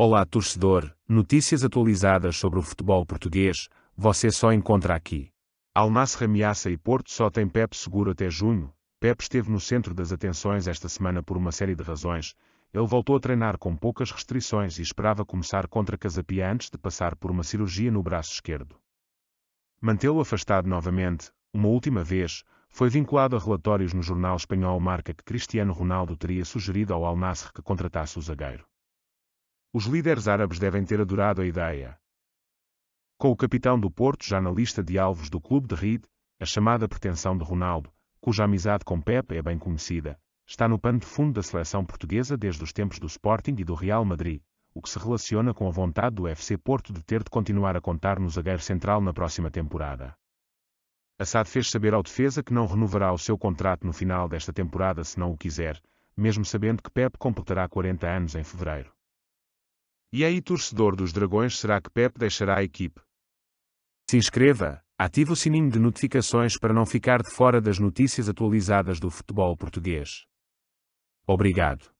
Olá torcedor, notícias atualizadas sobre o futebol português, você só encontra aqui. Almaço ameaça e Porto só tem Pep seguro até junho. Pep esteve no centro das atenções esta semana por uma série de razões. Ele voltou a treinar com poucas restrições e esperava começar contra Casapia antes de passar por uma cirurgia no braço esquerdo. Mantê-lo afastado novamente, uma última vez, foi vinculado a relatórios no jornal espanhol Marca que Cristiano Ronaldo teria sugerido ao Al Nassr que contratasse o zagueiro. Os líderes árabes devem ter adorado a ideia. Com o capitão do Porto já na lista de alvos do clube de Reed, a chamada pretensão de Ronaldo, cuja amizade com Pepe é bem conhecida, está no pano de fundo da seleção portuguesa desde os tempos do Sporting e do Real Madrid, o que se relaciona com a vontade do FC Porto de ter de continuar a contar no zagueiro central na próxima temporada. Assad fez saber ao defesa que não renovará o seu contrato no final desta temporada se não o quiser, mesmo sabendo que Pep completará 40 anos em fevereiro. E aí, torcedor dos dragões, será que Pep deixará a equipe? Se inscreva, ative o sininho de notificações para não ficar de fora das notícias atualizadas do futebol português. Obrigado.